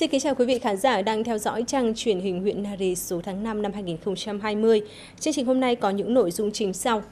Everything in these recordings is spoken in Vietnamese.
Xin kính chào quý vị khán giả đang theo dõi trang truyền hình huyện Nari số tháng 5 năm 2020. Chương trình hôm nay có những nội dung chính sau.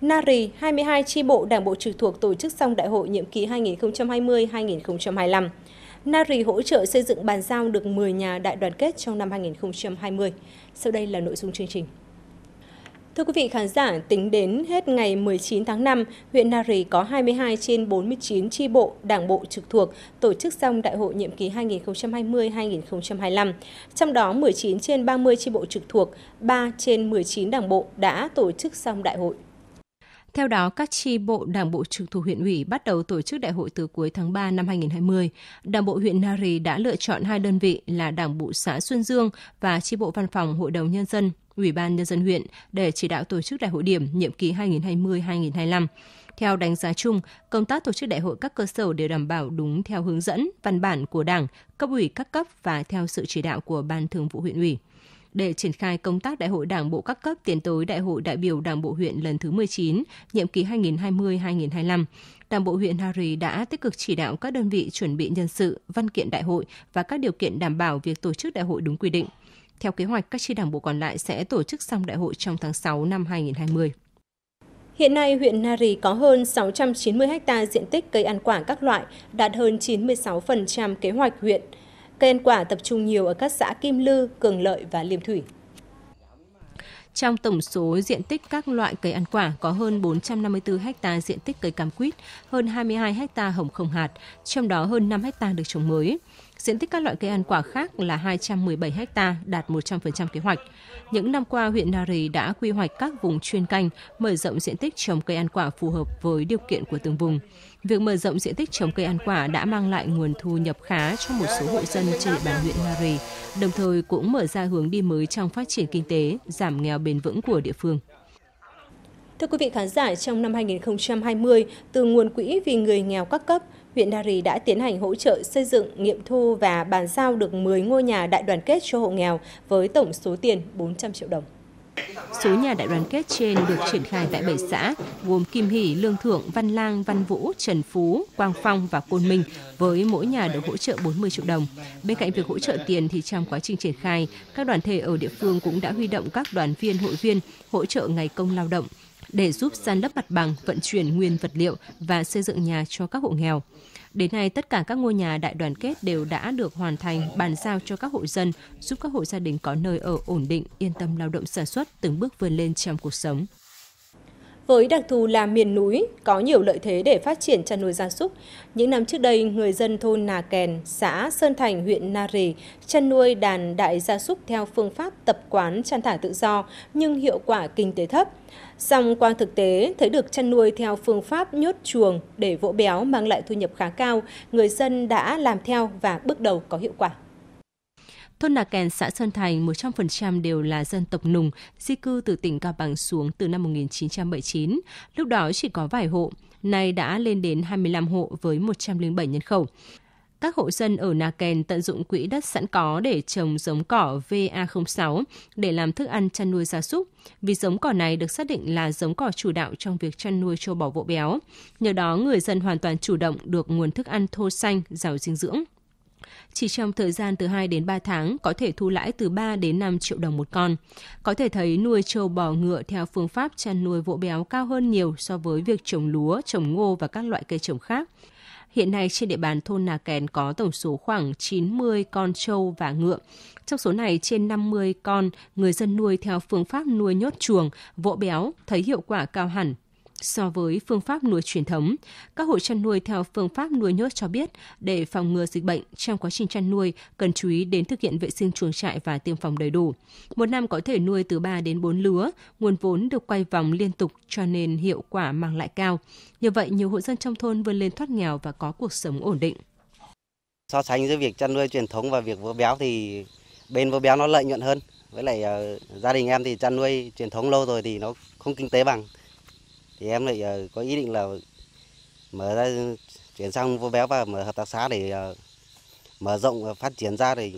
Nari 22 chi bộ Đảng bộ trực thuộc tổ chức xong đại hội nhiệm kỳ 2020-2025. Nari hỗ trợ xây dựng bàn giao được 10 nhà đại đoàn kết trong năm 2020. Sau đây là nội dung chương trình. Thưa quý vị khán giả, tính đến hết ngày 19 tháng 5, huyện Nari có 22 trên 49 chi bộ, đảng bộ trực thuộc tổ chức xong đại hội nhiệm kỳ 2020-2025. Trong đó 19 trên 30 chi bộ trực thuộc, 3 trên 19 đảng bộ đã tổ chức xong đại hội. Theo đó, các chi bộ đảng bộ trực thuộc huyện ủy bắt đầu tổ chức đại hội từ cuối tháng 3 năm 2020. Đảng bộ huyện Nari đã lựa chọn hai đơn vị là đảng bộ xã Xuân Dương và chi bộ văn phòng Hội đồng Nhân dân Ủy ban Nhân dân huyện để chỉ đạo tổ chức đại hội điểm nhiệm kỳ 2020-2025. Theo đánh giá chung, công tác tổ chức đại hội các cơ sở đều đảm bảo đúng theo hướng dẫn, văn bản của Đảng, cấp ủy các cấp và theo sự chỉ đạo của Ban Thường vụ huyện ủy để triển khai công tác đại hội đảng bộ các cấp tiến tới đại hội đại biểu đảng bộ huyện lần thứ 19, nhiệm kỳ 2020-2025. Đảng bộ huyện Hari đã tích cực chỉ đạo các đơn vị chuẩn bị nhân sự, văn kiện đại hội và các điều kiện đảm bảo việc tổ chức đại hội đúng quy định. Theo kế hoạch, các chi đảng bộ còn lại sẽ tổ chức xong đại hội trong tháng 6 năm 2020. Hiện nay, huyện Nari có hơn 690 ha diện tích cây ăn quả các loại, đạt hơn 96% kế hoạch huyện. Cây ăn quả tập trung nhiều ở các xã Kim Lư, Cường Lợi và Liêm Thủy. Trong tổng số diện tích các loại cây ăn quả có hơn 454 ha diện tích cây cam quýt, hơn 22 ha hồng không hạt, trong đó hơn 5 ha được trồng mới. Diện tích các loại cây ăn quả khác là 217 ha, đạt 100% kế hoạch. Những năm qua, huyện Nari đã quy hoạch các vùng chuyên canh, mở rộng diện tích trồng cây ăn quả phù hợp với điều kiện của từng vùng. Việc mở rộng diện tích trồng cây ăn quả đã mang lại nguồn thu nhập khá cho một số hộ dân trên địa bàn huyện Nari, đồng thời cũng mở ra hướng đi mới trong phát triển kinh tế, giảm nghèo bền vững của địa phương. Thưa quý vị khán giả, trong năm 2020, từ nguồn quỹ vì người nghèo các cấp, huyện Rì đã tiến hành hỗ trợ xây dựng, nghiệm thu và bàn giao được 10 ngôi nhà đại đoàn kết cho hộ nghèo với tổng số tiền 400 triệu đồng. Số nhà đại đoàn kết trên được triển khai tại 7 xã gồm Kim Hỷ, Lương Thượng, Văn Lang, Văn Vũ, Trần Phú, Quang Phong và Côn Minh với mỗi nhà được hỗ trợ 40 triệu đồng. Bên cạnh việc hỗ trợ tiền thì trong quá trình triển khai, các đoàn thể ở địa phương cũng đã huy động các đoàn viên hội viên hỗ trợ ngày công lao động, để giúp san lấp mặt bằng, vận chuyển nguyên vật liệu và xây dựng nhà cho các hộ nghèo. Đến nay, tất cả các ngôi nhà đại đoàn kết đều đã được hoàn thành, bàn giao cho các hộ dân, giúp các hộ gia đình có nơi ở ổn định, yên tâm lao động sản xuất, từng bước vươn lên trong cuộc sống. Với đặc thù là miền núi, có nhiều lợi thế để phát triển chăn nuôi gia súc. Những năm trước đây, người dân thôn Nà Kèn, xã Sơn Thành, huyện Na Rì chăn nuôi đàn đại gia súc theo phương pháp tập quán chăn thả tự do nhưng hiệu quả kinh tế thấp. Song qua thực tế, thấy được chăn nuôi theo phương pháp nhốt chuồng để vỗ béo mang lại thu nhập khá cao, người dân đã làm theo và bước đầu có hiệu quả. Thôn Nà Kèn, xã Sơn Thành 100% đều là dân tộc Nùng, di cư từ tỉnh Cao Bằng xuống từ năm 1979. Lúc đó chỉ có vài hộ, nay đã lên đến 25 hộ với 107 nhân khẩu. Các hộ dân ở Nà Kèn tận dụng quỹ đất sẵn có để trồng giống cỏ VA06 để làm thức ăn chăn nuôi gia súc, vì giống cỏ này được xác định là giống cỏ chủ đạo trong việc chăn nuôi châu bò vỗ béo. Nhờ đó, người dân hoàn toàn chủ động được nguồn thức ăn thô xanh, giàu dinh dưỡng. Chỉ trong thời gian từ 2 đến 3 tháng có thể thu lãi từ 3 đến 5 triệu đồng một con. Có thể thấy nuôi trâu bò ngựa theo phương pháp chăn nuôi vỗ béo cao hơn nhiều so với việc trồng lúa, trồng ngô và các loại cây trồng khác. Hiện nay trên địa bàn thôn Nà Kèn có tổng số khoảng 90 con trâu và ngựa. Trong số này trên 50 con người dân nuôi theo phương pháp nuôi nhốt chuồng, vỗ béo thấy hiệu quả cao hẳn So với phương pháp nuôi truyền thống, các hộ chăn nuôi theo phương pháp nuôi nhốt cho biết để phòng ngừa dịch bệnh trong quá trình chăn nuôi cần chú ý đến thực hiện vệ sinh chuồng trại và tiêm phòng đầy đủ. Một năm có thể nuôi từ 3 đến 4 lứa, nguồn vốn được quay vòng liên tục cho nên hiệu quả mang lại cao. Như vậy, nhiều hộ dân trong thôn vươn lên thoát nghèo và có cuộc sống ổn định. So sánh giữa việc chăn nuôi truyền thống và việc vỗ béo thì bên vỗ béo nó lợi nhuận hơn. Với lại uh, gia đình em thì chăn nuôi truyền thống lâu rồi thì nó không kinh tế bằng thì em lại ờ, có ý định là mở ra chuyển sang vô béo và mở hợp tác xã để ờ, mở rộng và phát triển ra để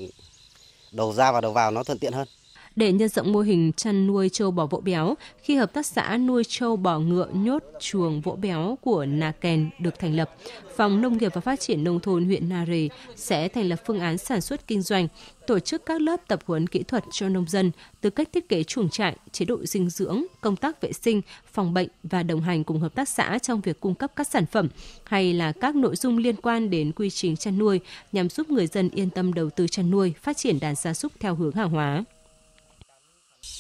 đầu ra và đầu vào nó thuận tiện hơn để nhân rộng mô hình chăn nuôi trâu bò vỗ béo khi hợp tác xã nuôi trâu bò ngựa nhốt chuồng vỗ béo của Na Kèn được thành lập. Phòng Nông nghiệp và Phát triển Nông thôn huyện Na Rì sẽ thành lập phương án sản xuất kinh doanh, tổ chức các lớp tập huấn kỹ thuật cho nông dân từ cách thiết kế chuồng trại, chế độ dinh dưỡng, công tác vệ sinh, phòng bệnh và đồng hành cùng hợp tác xã trong việc cung cấp các sản phẩm hay là các nội dung liên quan đến quy trình chăn nuôi nhằm giúp người dân yên tâm đầu tư chăn nuôi, phát triển đàn gia súc theo hướng hàng hóa.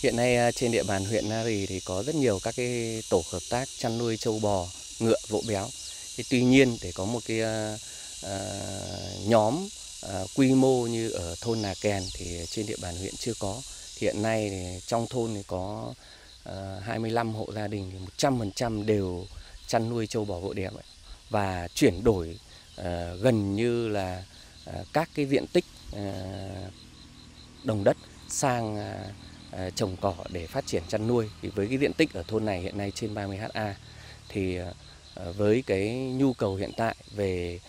Hiện nay à, trên địa bàn huyện Nari thì có rất nhiều các cái tổ hợp tác chăn nuôi châu bò, ngựa, vỗ béo. Thì tuy nhiên để có một cái à, à, nhóm à, quy mô như ở thôn Nà Kèn thì trên địa bàn huyện chưa có. Hiện nay thì trong thôn thì có à, 25 hộ gia đình thì 100% đều chăn nuôi châu bò vỗ béo và chuyển đổi à, gần như là à, các cái diện tích à, đồng đất sang à, Ờ, trồng cỏ để phát triển chăn nuôi thì với cái diện tích ở thôn này hiện nay trên 30 ha thì ờ, ờ, với cái nhu cầu hiện tại về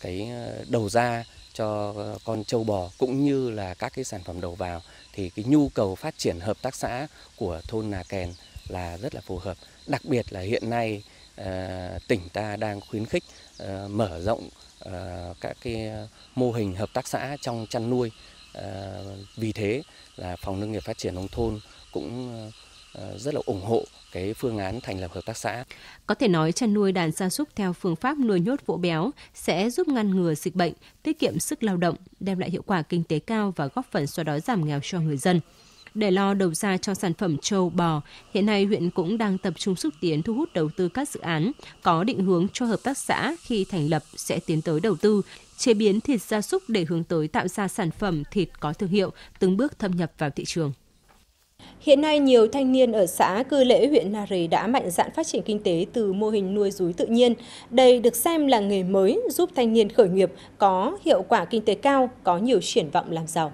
cái đầu ra cho con trâu bò cũng như là các cái sản phẩm đầu vào thì cái nhu cầu phát triển hợp tác xã của thôn Nà Kèn là rất là phù hợp. Đặc biệt là hiện nay tỉnh ta đang khuyến khích mở rộng các cái mô hình hợp tác xã trong chăn nuôi Ờ, vì thế là phòng nông nghiệp phát triển nông thôn cũng ờ, ờ, rất là ủng hộ cái phương án thành lập hợp tác xã. Có thể nói chăn nuôi đàn gia súc theo phương pháp nuôi nhốt vỗ béo sẽ giúp ngăn ngừa dịch bệnh, tiết kiệm sức lao động, đem lại hiệu quả kinh tế cao và góp phần xóa đói giảm nghèo cho người dân. Để lo đầu ra cho sản phẩm trâu, bò, hiện nay huyện cũng đang tập trung xúc tiến thu hút đầu tư các dự án có định hướng cho hợp tác xã khi thành lập sẽ tiến tới đầu tư, chế biến thịt gia súc để hướng tới tạo ra sản phẩm thịt có thương hiệu, từng bước thâm nhập vào thị trường. Hiện nay, nhiều thanh niên ở xã Cư Lễ, huyện Nari đã mạnh dạn phát triển kinh tế từ mô hình nuôi rúi tự nhiên. Đây được xem là nghề mới giúp thanh niên khởi nghiệp, có hiệu quả kinh tế cao, có nhiều triển vọng làm giàu.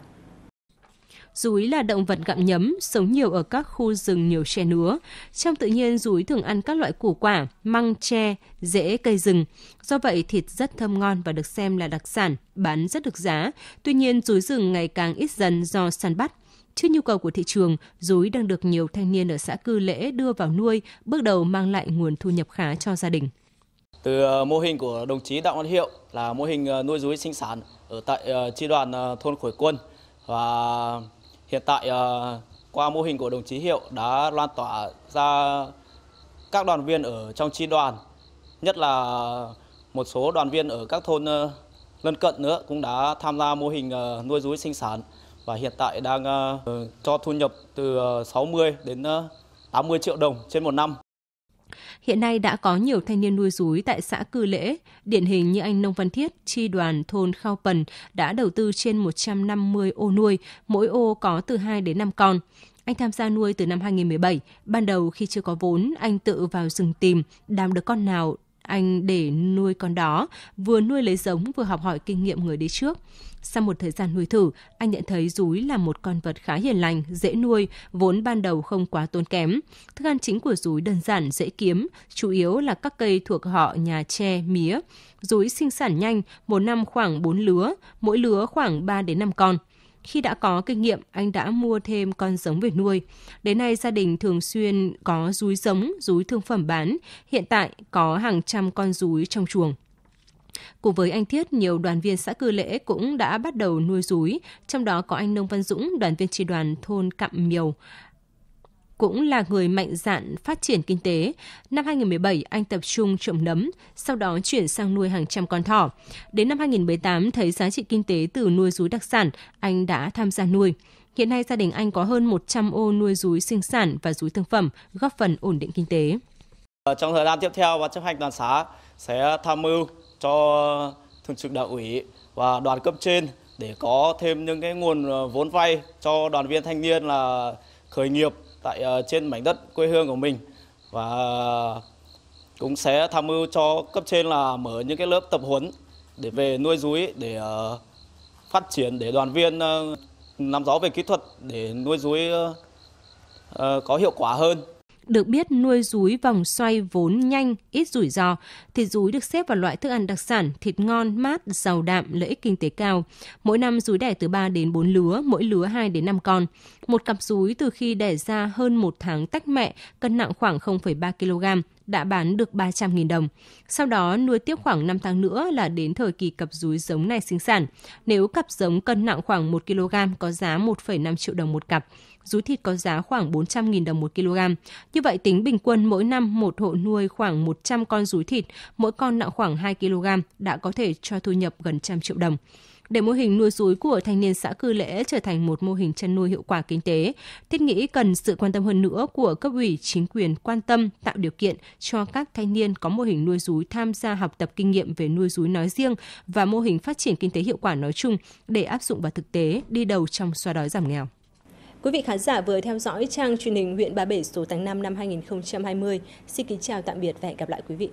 Rúi là động vật gặm nhấm, sống nhiều ở các khu rừng nhiều che nứa. Trong tự nhiên, rúi thường ăn các loại củ quả, măng, tre, rễ cây rừng. Do vậy, thịt rất thơm ngon và được xem là đặc sản, bán rất được giá. Tuy nhiên, rúi rừng ngày càng ít dần do săn bắt. Trước nhu cầu của thị trường, rúi đang được nhiều thanh niên ở xã Cư Lễ đưa vào nuôi, bước đầu mang lại nguồn thu nhập khá cho gia đình. Từ ờ, mô hình của đồng chí Đặng Văn Hiệu là mô hình ờ, nuôi rúi sinh sản ở tại chi ờ, đoàn thôn Khổi Quân và Hiện tại ờ, qua mô hình của đồng chí Hiệu đã lan tỏa ra các đoàn viên ở trong chi đoàn, nhất là một số đoàn viên ở các thôn ờ, lân cận nữa cũng đã tham gia mô hình ờ, nuôi rúi sinh sản và hiện tại đang cho thu nhập từ 60 đến 80 triệu đồng trên một năm Hiện nay đã có nhiều thanh niên nuôi rúi tại xã Cư Lễ, điển hình như anh Nông Văn Thiết, chi đoàn thôn Khao Pần đã đầu tư trên 150 ô nuôi, mỗi ô có từ 2 đến 5 con. Anh tham gia nuôi từ năm 2017, ban đầu khi chưa có vốn, anh tự vào rừng tìm, đàm được con nào anh để nuôi con đó, vừa nuôi lấy giống vừa học hỏi kinh nghiệm người đi trước. Sau một thời gian nuôi thử, anh nhận thấy rúi là một con vật khá hiền lành, dễ nuôi, vốn ban đầu không quá tốn kém. Thức ăn chính của rúi đơn giản, dễ kiếm, chủ yếu là các cây thuộc họ nhà tre, mía. Rúi sinh sản nhanh, một năm khoảng 4 lứa, mỗi lứa khoảng 3 đến 5 con. Khi đã có kinh nghiệm, anh đã mua thêm con giống về nuôi. Đến nay, gia đình thường xuyên có rúi giống, rúi thương phẩm bán. Hiện tại, có hàng trăm con rúi trong chuồng. Cùng với anh Thiết, nhiều đoàn viên xã Cư Lễ cũng đã bắt đầu nuôi rúi, trong đó có anh Nông Văn Dũng, đoàn viên tri đoàn thôn Cặm Miều, cũng là người mạnh dạn phát triển kinh tế. Năm 2017, anh tập trung trồng nấm, sau đó chuyển sang nuôi hàng trăm con thỏ. Đến năm 2018, thấy giá trị kinh tế từ nuôi rúi đặc sản, anh đã tham gia nuôi. Hiện nay gia đình anh có hơn 100 ô nuôi rúi sinh sản và rúi thương phẩm, góp phần ổn định kinh tế. Ờ, trong thời gian tiếp theo, ban chấp hành đoàn xã sẽ tham mưu cho thường trực đảng ủy và đoàn cấp trên để có thêm những cái nguồn ờ, vốn vay cho đoàn viên thanh niên là khởi nghiệp tại ờ, trên mảnh đất quê hương của mình và cũng sẽ tham mưu cho cấp trên là mở những cái lớp tập huấn để về nuôi rúi để ờ, phát triển để đoàn viên ờ, nắm rõ về kỹ thuật để nuôi rúi có hiệu quả hơn được biết nuôi rúi vòng xoay vốn nhanh, ít rủi ro, thịt rúi được xếp vào loại thức ăn đặc sản, thịt ngon, mát, giàu đạm, lợi ích kinh tế cao. Mỗi năm rúi đẻ từ 3 đến 4 lứa, mỗi lứa 2 đến 5 con. Một cặp rúi từ khi đẻ ra hơn một tháng tách mẹ, cân nặng khoảng 0,3 kg, đã bán được 300.000 đồng. Sau đó nuôi tiếp khoảng 5 tháng nữa là đến thời kỳ cặp rúi giống này sinh sản. Nếu cặp giống cân nặng khoảng 1 kg có giá 1,5 triệu đồng một cặp, rúi thịt có giá khoảng 400.000 đồng một kg. Như vậy tính bình quân mỗi năm một hộ nuôi khoảng 100 con rúi thịt, mỗi con nặng khoảng 2 kg đã có thể cho thu nhập gần trăm triệu đồng. Để mô hình nuôi rúi của thanh niên xã Cư Lễ trở thành một mô hình chăn nuôi hiệu quả kinh tế, thiết nghĩ cần sự quan tâm hơn nữa của cấp ủy chính quyền quan tâm tạo điều kiện cho các thanh niên có mô hình nuôi rúi tham gia học tập kinh nghiệm về nuôi rúi nói riêng và mô hình phát triển kinh tế hiệu quả nói chung để áp dụng vào thực tế đi đầu trong xóa đói giảm nghèo. Quý vị khán giả vừa theo dõi trang truyền hình huyện Ba Bể số tháng 5 năm 2020. Xin kính chào tạm biệt và hẹn gặp lại quý vị.